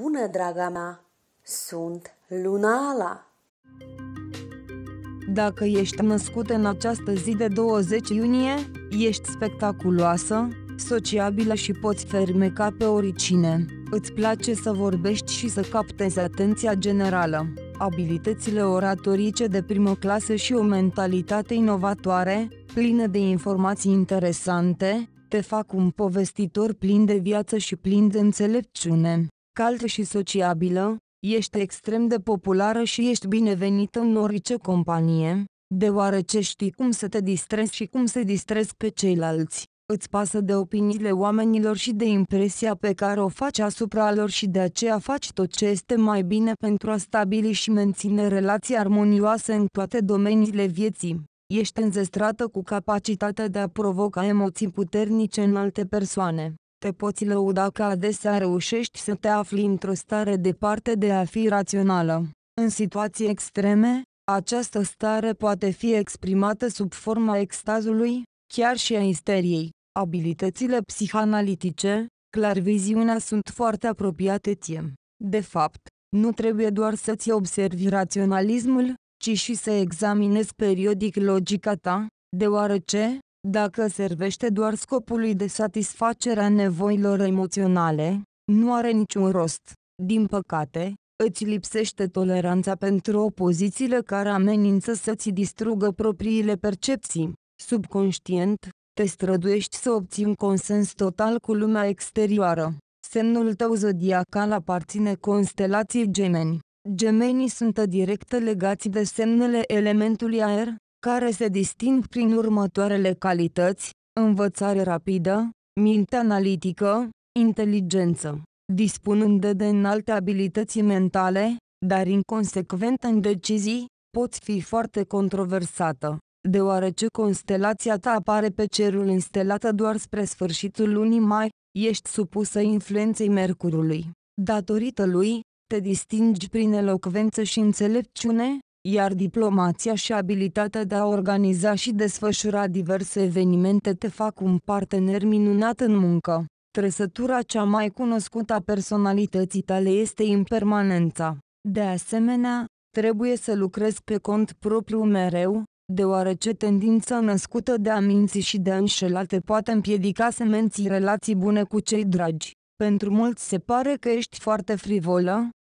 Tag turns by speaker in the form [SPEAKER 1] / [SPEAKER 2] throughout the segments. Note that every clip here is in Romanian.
[SPEAKER 1] bună, draga mea! Sunt Lunala! Dacă ești născut în această zi de 20 iunie, ești spectaculoasă, sociabilă și poți fermeca pe oricine. Îți place să vorbești și să captezi atenția generală. Abilitățile oratorice de primă clasă și o mentalitate inovatoare, plină de informații interesante, te fac un povestitor plin de viață și plin de înțelepciune cald și sociabilă, ești extrem de populară și ești binevenită în orice companie, deoarece știi cum să te distrezi și cum să distrezi pe ceilalți. Îți pasă de opiniile oamenilor și de impresia pe care o faci asupra lor și de aceea faci tot ce este mai bine pentru a stabili și menține relații armonioase în toate domeniile vieții. Ești înzestrată cu capacitatea de a provoca emoții puternice în alte persoane te poți lăuda că adesea reușești să te afli într-o stare departe de a fi rațională. În situații extreme, această stare poate fi exprimată sub forma extazului, chiar și a isteriei. Abilitățile psihanalitice, clar viziunea sunt foarte apropiate ție. De fapt, nu trebuie doar să-ți observi raționalismul, ci și să examinezi periodic logica ta, deoarece, dacă servește doar scopului de satisfacere a nevoilor emoționale, nu are niciun rost. Din păcate, îți lipsește toleranța pentru opozițiile care amenință să-ți distrugă propriile percepții. Subconștient, te străduiești să obții un consens total cu lumea exterioară. Semnul tău zodiacal aparține constelației gemeni. Gemenii sunt direct legați de semnele elementului aer, care se disting prin următoarele calități, învățare rapidă, minte analitică, inteligență, dispunând de înalte abilități mentale, dar inconsecvent în decizii, poți fi foarte controversată, deoarece constelația ta apare pe cerul instelată doar spre sfârșitul lunii mai, ești supusă influenței Mercurului. Datorită lui, te distingi prin elocvență și înțelepciune, iar diplomația și abilitatea de a organiza și desfășura diverse evenimente te fac un partener minunat în muncă. Trăsătura cea mai cunoscută a personalității tale este impermanența. De asemenea, trebuie să lucrezi pe cont propriu mereu, deoarece tendința născută de a minți și de a înșela te poate împiedica să menții relații bune cu cei dragi. Pentru mulți se pare că ești foarte frivolă,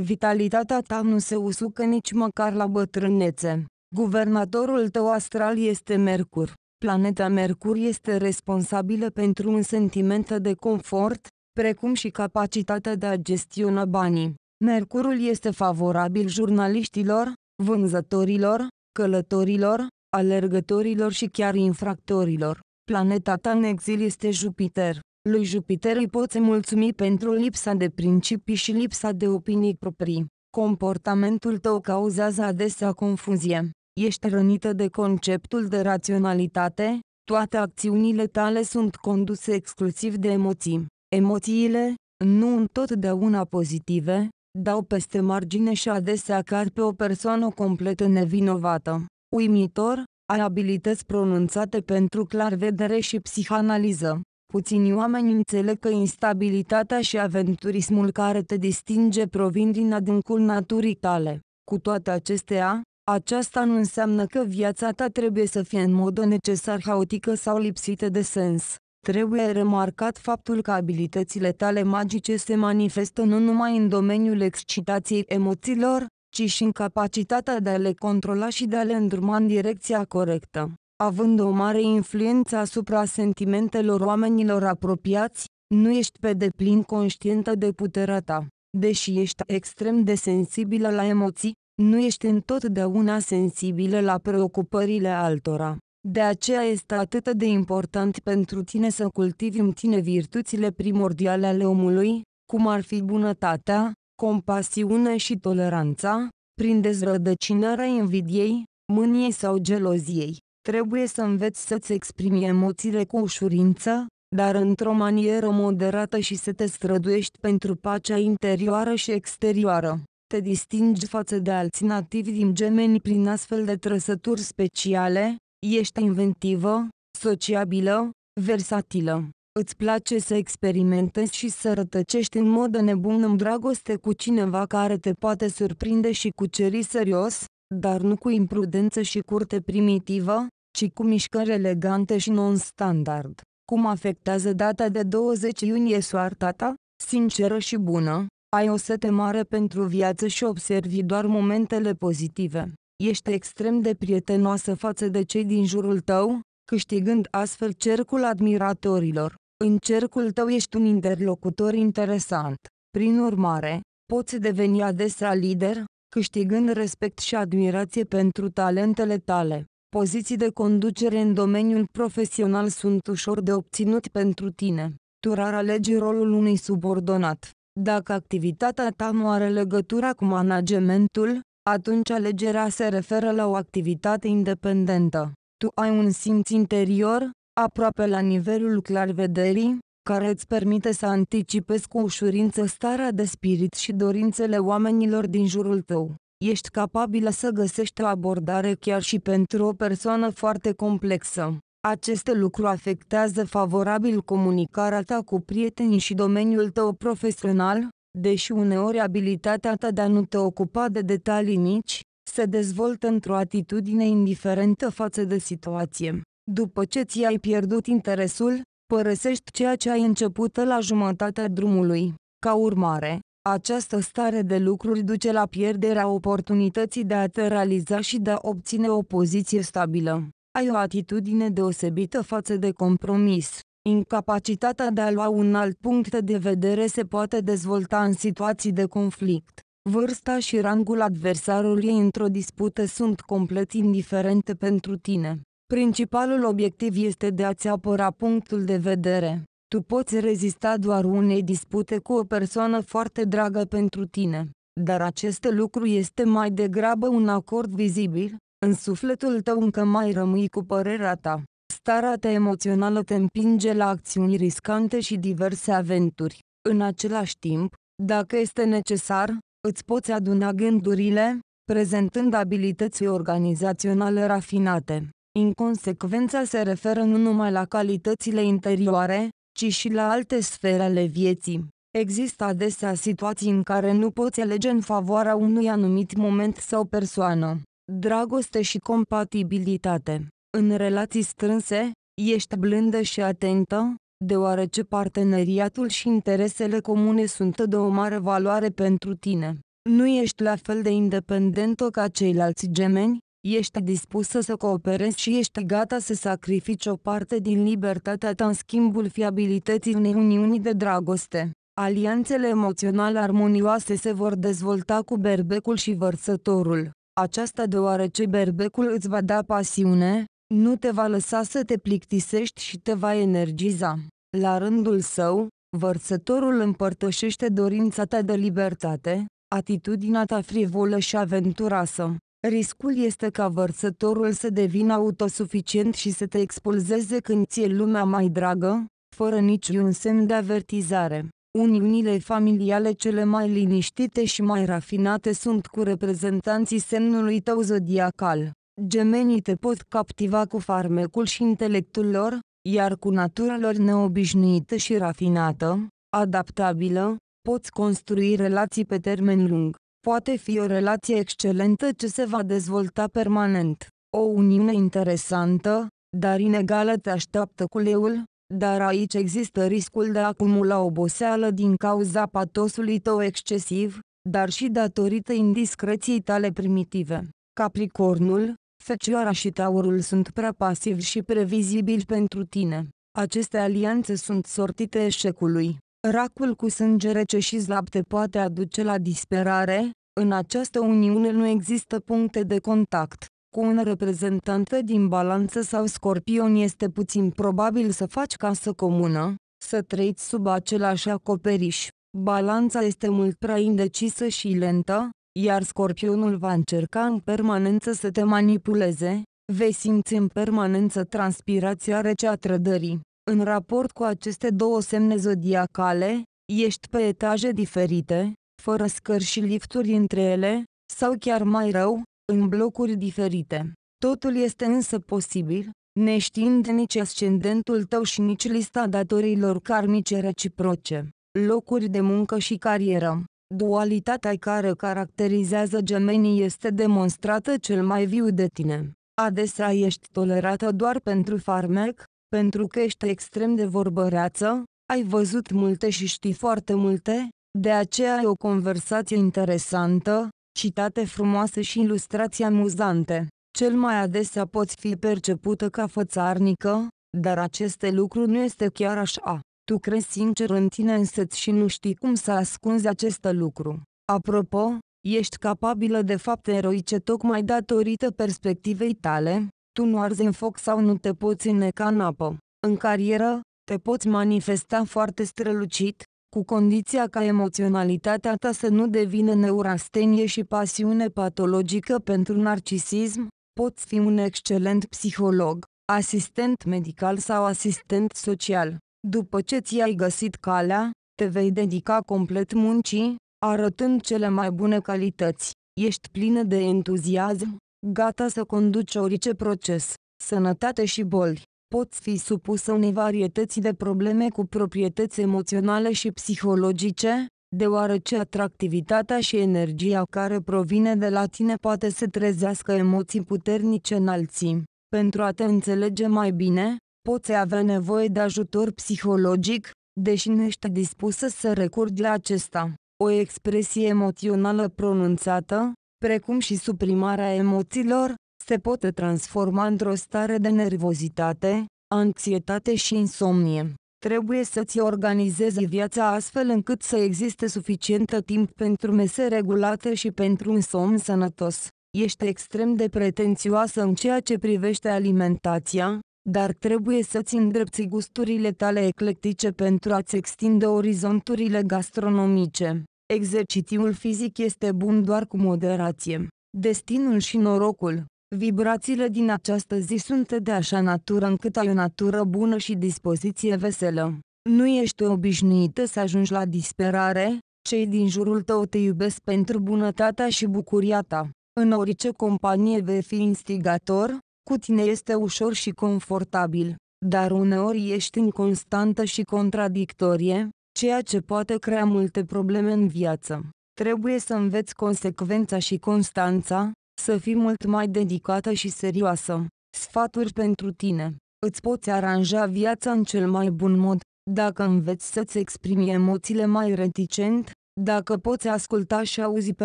[SPEAKER 1] Vitalitatea ta nu se usucă nici măcar la bătrânețe. Guvernatorul tău astral este Mercur. Planeta Mercur este responsabilă pentru un sentiment de confort, precum și capacitatea de a gestiona banii. Mercurul este favorabil jurnaliștilor, vânzătorilor, călătorilor, alergătorilor și chiar infractorilor. Planeta ta în exil este Jupiter. Lui Jupiter îi poți mulțumi pentru lipsa de principii și lipsa de opinii proprii. Comportamentul tău cauzează adesea confuzie. Ești rănită de conceptul de raționalitate, toate acțiunile tale sunt conduse exclusiv de emoții. Emoțiile, nu întotdeauna pozitive, dau peste margine și adesea car pe o persoană completă nevinovată. Uimitor, ai abilități pronunțate pentru clar vedere și psihanaliză. Puțini oameni înțeleg că instabilitatea și aventurismul care te distinge provin din adâncul naturii tale. Cu toate acestea, aceasta nu înseamnă că viața ta trebuie să fie în mod necesar haotică sau lipsită de sens. Trebuie remarcat faptul că abilitățile tale magice se manifestă nu numai în domeniul excitației emoțiilor, ci și în capacitatea de a le controla și de a le îndruma în direcția corectă având o mare influență asupra sentimentelor oamenilor apropiați, nu ești pe deplin conștientă de puterea ta. Deși ești extrem de sensibilă la emoții, nu ești întotdeauna sensibilă la preocupările altora. De aceea este atât de important pentru tine să cultivi în tine virtuțile primordiale ale omului, cum ar fi bunătatea, compasiune și toleranța, prin dezrădăcinarea invidiei, mâniei sau geloziei. Trebuie să înveți să-ți exprimi emoțiile cu ușurință, dar într-o manieră moderată și să te străduiești pentru pacea interioară și exterioară. Te distingi față de alți nativi din gemeni prin astfel de trăsături speciale, ești inventivă, sociabilă, versatilă. Îți place să experimentezi și să rătăcești în mod nebun în dragoste cu cineva care te poate surprinde și cuceri serios? dar nu cu imprudență și curte primitivă, ci cu mișcări elegante și non-standard. Cum afectează data de 20 iunie soarta ta? Sinceră și bună, ai o sete mare pentru viață și observi doar momentele pozitive. Ești extrem de prietenoasă față de cei din jurul tău, câștigând astfel cercul admiratorilor. În cercul tău ești un interlocutor interesant. Prin urmare, poți deveni adesea lider, câștigând respect și admirație pentru talentele tale. Poziții de conducere în domeniul profesional sunt ușor de obținut pentru tine. Tu rar alegi rolul unui subordonat. Dacă activitatea ta nu are legătura cu managementul, atunci alegerea se referă la o activitate independentă. Tu ai un simț interior, aproape la nivelul clarvederii, care îți permite să anticipezi cu ușurință starea de spirit și dorințele oamenilor din jurul tău. Ești capabilă să găsești o abordare chiar și pentru o persoană foarte complexă. Acest lucru afectează favorabil comunicarea ta cu prietenii și domeniul tău profesional, deși uneori abilitatea ta de a nu te ocupa de detalii mici, se dezvoltă într-o atitudine indiferentă față de situație. După ce ți-ai pierdut interesul, părăsești ceea ce ai început la jumătatea drumului. Ca urmare, această stare de lucruri duce la pierderea oportunității de a te realiza și de a obține o poziție stabilă. Ai o atitudine deosebită față de compromis. Incapacitatea de a lua un alt punct de vedere se poate dezvolta în situații de conflict. Vârsta și rangul adversarului într-o dispută sunt complet indiferente pentru tine. Principalul obiectiv este de a-ți apăra punctul de vedere. Tu poți rezista doar unei dispute cu o persoană foarte dragă pentru tine, dar acest lucru este mai degrabă un acord vizibil, în sufletul tău încă mai rămâi cu părerea ta. Starea ta emoțională te împinge la acțiuni riscante și diverse aventuri. În același timp, dacă este necesar, îți poți aduna gândurile, prezentând abilități organizaționale rafinate. Inconsecvența se referă nu numai la calitățile interioare, ci și la alte sfere ale vieții. Există adesea situații în care nu poți alege în favoarea unui anumit moment sau persoană. Dragoste și compatibilitate. În relații strânse, ești blândă și atentă, deoarece parteneriatul și interesele comune sunt de o mare valoare pentru tine. Nu ești la fel de independentă ca ceilalți gemeni, ești dispusă să cooperezi și ești gata să sacrifici o parte din libertatea ta în schimbul fiabilității unei uniuni de dragoste. Alianțele emoționale armonioase se vor dezvolta cu berbecul și vărsătorul. Aceasta deoarece berbecul îți va da pasiune, nu te va lăsa să te plictisești și te va energiza. La rândul său, vărsătorul împărtășește dorința ta de libertate, atitudinea ta frivolă și aventuroasă. Riscul este ca vărsătorul să devină autosuficient și să te expulzeze când ți-e lumea mai dragă, fără niciun semn de avertizare. Uniunile familiale cele mai liniștite și mai rafinate sunt cu reprezentanții semnului tău zodiacal. Gemenii te pot captiva cu farmecul și intelectul lor, iar cu natura lor neobișnuită și rafinată, adaptabilă, poți construi relații pe termen lung poate fi o relație excelentă ce se va dezvolta permanent. O uniune interesantă, dar inegală te așteaptă leul. dar aici există riscul de a acumula oboseală din cauza patosului tău excesiv, dar și datorită indiscreției tale primitive. Capricornul, Fecioara și Taurul sunt prea pasivi și previzibili pentru tine. Aceste alianțe sunt sortite eșecului. Racul cu sânge rece și te poate aduce la disperare, în această uniune nu există puncte de contact. Cu un reprezentant din balanță sau scorpion este puțin probabil să faci casă comună, să trăiți sub același acoperiș. Balanța este mult prea indecisă și lentă, iar scorpionul va încerca în permanență să te manipuleze, vei simți în permanență transpirația rece a trădării. În raport cu aceste două semne zodiacale, ești pe etaje diferite, fără scări și lifturi între ele, sau chiar mai rău, în blocuri diferite. Totul este însă posibil, neștiind nici ascendentul tău și nici lista datorilor karmice reciproce, locuri de muncă și carieră. Dualitatea care caracterizează gemenii este demonstrată cel mai viu de tine. Adesea ești tolerată doar pentru farmec, pentru că ești extrem de vorbăreață, ai văzut multe și știi foarte multe, de aceea ai o conversație interesantă, citate frumoase și ilustrații amuzante. Cel mai adesea poți fi percepută ca fățarnică, dar aceste lucruri nu este chiar așa. Tu crezi sincer în tine însăți și nu știi cum să ascunzi acest lucru. Apropo, ești capabilă de fapte eroice tocmai datorită perspectivei tale, tu nu arzi în foc sau nu te poți înneca în apă. În carieră, te poți manifesta foarte strălucit, cu condiția ca emoționalitatea ta să nu devină neurastenie și pasiune patologică pentru narcisism, poți fi un excelent psiholog, asistent medical sau asistent social. După ce ți-ai găsit calea, te vei dedica complet muncii, arătând cele mai bune calități. Ești plină de entuziasm, gata să conduci orice proces, sănătate și boli. Poți fi supusă unei varietăți de probleme cu proprietăți emoționale și psihologice, deoarece atractivitatea și energia care provine de la tine poate să trezească emoții puternice în alții. Pentru a te înțelege mai bine, poți avea nevoie de ajutor psihologic, deși nu ești dispusă să recurgi la acesta. O expresie emoțională pronunțată, precum și suprimarea emoțiilor, se pot transforma într-o stare de nervozitate, anxietate și insomnie. Trebuie să-ți organizezi viața astfel încât să existe suficientă timp pentru mese regulate și pentru un somn sănătos. Ești extrem de pretențioasă în ceea ce privește alimentația, dar trebuie să-ți îndrepti gusturile tale eclectice pentru a-ți extinde orizonturile gastronomice. Exercițiul fizic este bun doar cu moderație. Destinul și norocul. Vibrațiile din această zi sunt de așa natură încât ai o natură bună și dispoziție veselă. Nu ești obișnuită să ajungi la disperare, cei din jurul tău te iubesc pentru bunătatea și bucuria ta. În orice companie vei fi instigator, cu tine este ușor și confortabil, dar uneori ești în constantă și contradictorie, ceea ce poate crea multe probleme în viață. Trebuie să înveți consecvența și constanța, să fii mult mai dedicată și serioasă. Sfaturi pentru tine. Îți poți aranja viața în cel mai bun mod, dacă înveți să-ți exprimi emoțiile mai reticent, dacă poți asculta și auzi pe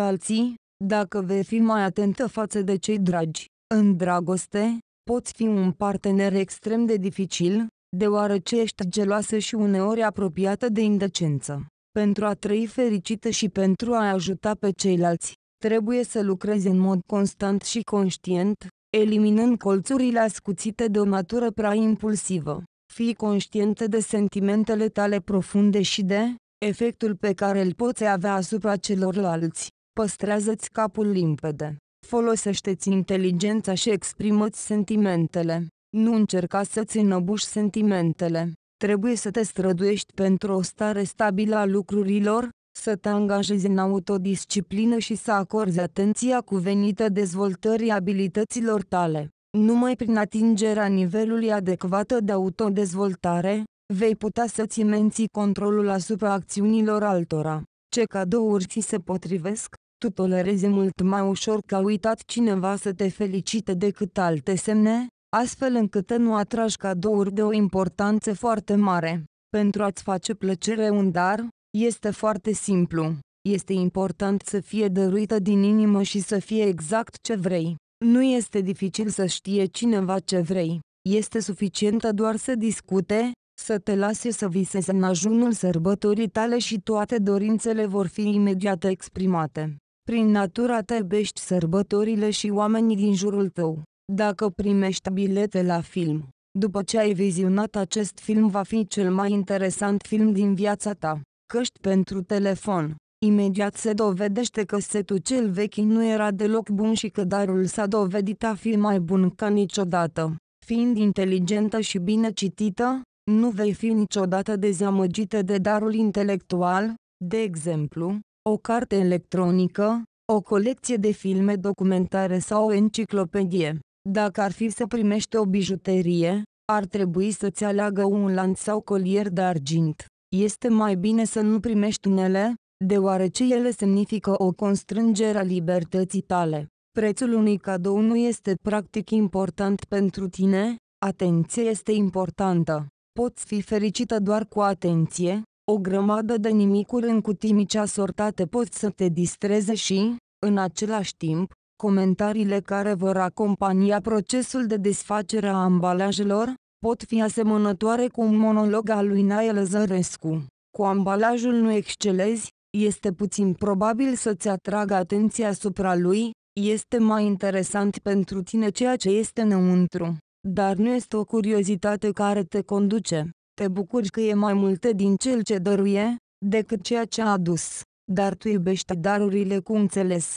[SPEAKER 1] alții, dacă vei fi mai atentă față de cei dragi. În dragoste, poți fi un partener extrem de dificil, deoarece ești geloasă și uneori apropiată de indecență. Pentru a trăi fericită și pentru a ajuta pe ceilalți, trebuie să lucrezi în mod constant și conștient, eliminând colțurile ascuțite de o natură prea impulsivă. Fii conștientă de sentimentele tale profunde și de efectul pe care îl poți avea asupra celorlalți. Păstrează-ți capul limpede. Folosește-ți inteligența și exprimă-ți sentimentele. Nu încerca să-ți înăbuși sentimentele. Trebuie să te străduiești pentru o stare stabilă a lucrurilor, să te angajezi în autodisciplină și să acorzi atenția cuvenită dezvoltării abilităților tale. Numai prin atingerea nivelului adecvat de autodezvoltare, vei putea să-ți menții controlul asupra acțiunilor altora. Ce cadouri ți se potrivesc? Tu tolerezi mult mai ușor că a uitat cineva să te felicite decât alte semne, astfel încât nu atragi cadouri de o importanță foarte mare. Pentru a-ți face plăcere un dar, este foarte simplu. Este important să fie dăruită din inimă și să fie exact ce vrei. Nu este dificil să știe cineva ce vrei. Este suficientă doar să discute, să te lase să visezi în ajunul sărbătorii tale și toate dorințele vor fi imediat exprimate. Prin natura ta iubești sărbătorile și oamenii din jurul tău. Dacă primești bilete la film, după ce ai vizionat acest film va fi cel mai interesant film din viața ta. Căști pentru telefon. Imediat se dovedește că setul cel vechi nu era deloc bun și că darul s-a dovedit a fi mai bun ca niciodată. Fiind inteligentă și bine citită, nu vei fi niciodată dezamăgită de darul intelectual, de exemplu, o carte electronică, o colecție de filme documentare sau o enciclopedie. Dacă ar fi să primești o bijuterie, ar trebui să-ți aleagă un lanț sau colier de argint. Este mai bine să nu primești unele, deoarece ele semnifică o constrângere a libertății tale. Prețul unui cadou nu este practic important pentru tine, atenție este importantă. Poți fi fericită doar cu atenție, o grămadă de nimicuri în cutii mici asortate pot să te distreze și, în același timp, Comentariile care vor acompania procesul de desfacere a ambalajelor pot fi asemănătoare cu un monolog al lui Nael Zărescu. Cu ambalajul nu excelezi, este puțin probabil să-ți atragă atenția asupra lui, este mai interesant pentru tine ceea ce este înăuntru, dar nu este o curiozitate care te conduce. Te bucuri că e mai multe din cel ce dăruie, decât ceea ce a adus, dar tu iubești darurile cu înțeles.